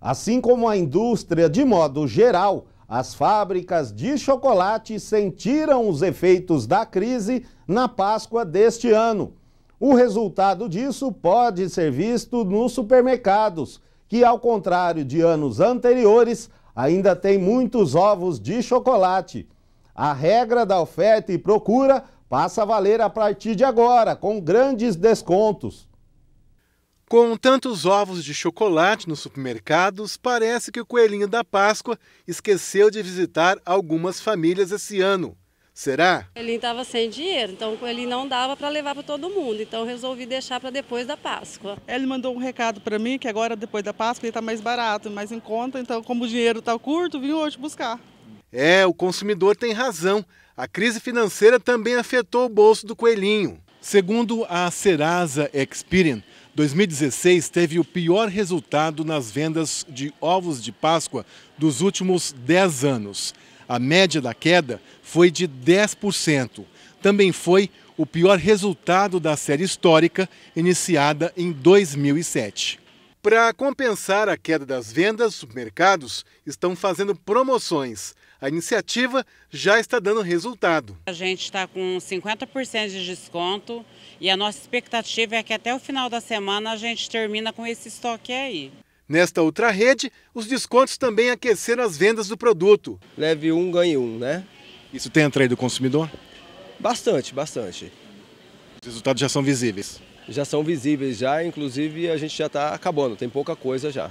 Assim como a indústria de modo geral, as fábricas de chocolate sentiram os efeitos da crise na Páscoa deste ano. O resultado disso pode ser visto nos supermercados, que, ao contrário de anos anteriores, ainda tem muitos ovos de chocolate. A regra da oferta e procura passa a valer a partir de agora, com grandes descontos. Com tantos ovos de chocolate nos supermercados, parece que o coelhinho da Páscoa esqueceu de visitar algumas famílias esse ano. Será? Ele estava sem dinheiro, então ele não dava para levar para todo mundo, então resolvi deixar para depois da Páscoa. Ele mandou um recado para mim que agora depois da Páscoa ele está mais barato, mais em conta, então como o dinheiro está curto, vim hoje buscar. É, o consumidor tem razão. A crise financeira também afetou o bolso do coelhinho. Segundo a Serasa Experian, 2016 teve o pior resultado nas vendas de ovos de Páscoa dos últimos 10 anos. A média da queda foi de 10%. Também foi o pior resultado da série histórica iniciada em 2007. Para compensar a queda das vendas, os mercados estão fazendo promoções. A iniciativa já está dando resultado. A gente está com 50% de desconto e a nossa expectativa é que até o final da semana a gente termina com esse estoque aí. Nesta outra rede, os descontos também aqueceram as vendas do produto. Leve um, ganhe um, né? Isso tem atraído o consumidor? Bastante, bastante. Os resultados já são visíveis? Já são visíveis, já, inclusive a gente já está acabando, tem pouca coisa já.